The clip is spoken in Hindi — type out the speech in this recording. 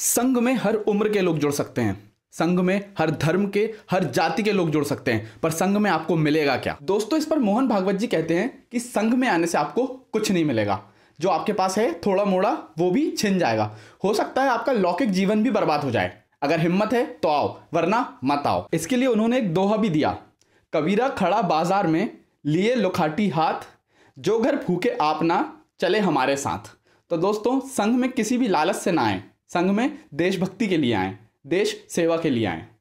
संघ में हर उम्र के लोग जुड़ सकते हैं संघ में हर धर्म के हर जाति के लोग जुड़ सकते हैं पर संघ में आपको मिलेगा क्या दोस्तों इस पर मोहन भागवत जी कहते हैं कि संघ में आने से आपको कुछ नहीं मिलेगा जो आपके पास है थोड़ा मोड़ा वो भी छिन जाएगा हो सकता है आपका लौकिक जीवन भी बर्बाद हो जाए अगर हिम्मत है तो आओ वरना मत आओ इसके लिए उन्होंने एक दोहा भी दिया कबीरा खड़ा बाजार में लिए लुखाटी हाथ जो घर फूके आप ना चले हमारे साथ तो दोस्तों संघ में किसी भी लालच से ना आए संघ में देशभक्ति के लिए आए देश सेवा के लिए आए